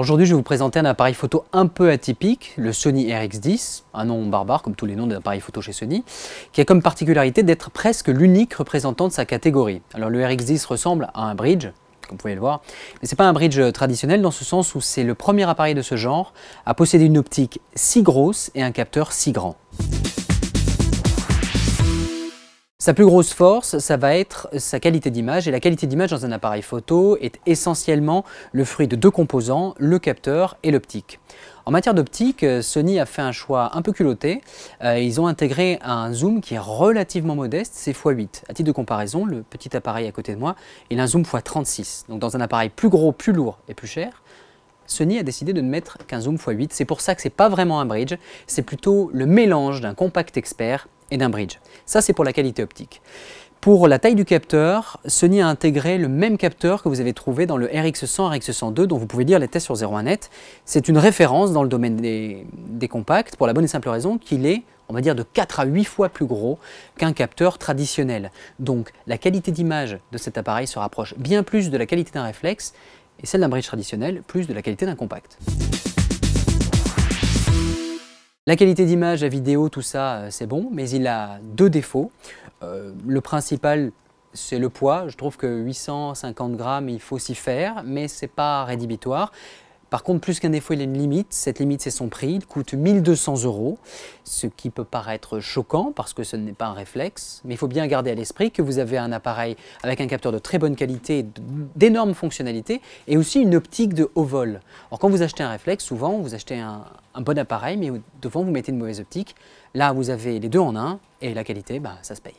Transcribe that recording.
Aujourd'hui, je vais vous présenter un appareil photo un peu atypique, le Sony RX10, un nom barbare comme tous les noms d'appareils photo chez Sony, qui a comme particularité d'être presque l'unique représentant de sa catégorie. Alors le RX10 ressemble à un bridge, comme vous pouvez le voir, mais ce n'est pas un bridge euh, traditionnel dans ce sens où c'est le premier appareil de ce genre à posséder une optique si grosse et un capteur si grand. Sa plus grosse force, ça va être sa qualité d'image. Et la qualité d'image dans un appareil photo est essentiellement le fruit de deux composants, le capteur et l'optique. En matière d'optique, euh, Sony a fait un choix un peu culotté. Euh, ils ont intégré un zoom qui est relativement modeste, c'est x8. A titre de comparaison, le petit appareil à côté de moi, il a un zoom x36. Donc dans un appareil plus gros, plus lourd et plus cher, Sony a décidé de ne mettre qu'un zoom x8. C'est pour ça que ce n'est pas vraiment un bridge, c'est plutôt le mélange d'un compact expert et d'un bridge. Ça, c'est pour la qualité optique. Pour la taille du capteur, Sony a intégré le même capteur que vous avez trouvé dans le RX100, RX102, dont vous pouvez dire les tests sur 01net. C'est une référence dans le domaine des, des, compacts, pour la bonne et simple raison qu'il est, on va dire, de 4 à 8 fois plus gros qu'un capteur traditionnel. Donc la qualité d'image de cet appareil se rapproche bien plus de la qualité d'un réflexe, et celle d'un bridge traditionnel, plus de la qualité d'un compact. La qualité d'image, la vidéo, tout ça, euh, c'est bon, mais il a deux défauts. Euh, le principal, c'est le poids. Je trouve que 850 grammes, il faut s'y faire, mais c'est pas rédhibitoire. Par contre, plus qu'un défaut, il a une limite. Cette limite, c'est son prix. Il coûte 1200 euros, ce qui peut paraître choquant parce que ce n'est pas un réflexe. Mais il faut bien garder à l'esprit que vous avez un appareil avec un capteur de très bonne qualité, d'énormes fonctionnalités et aussi une optique de haut vol. Alors, quand vous achetez un réflexe, souvent, vous achetez un, bon appareil, mais devant, vous mettez une mauvaise optique. Là, vous avez les deux en un et la qualité, bah, ça se paye.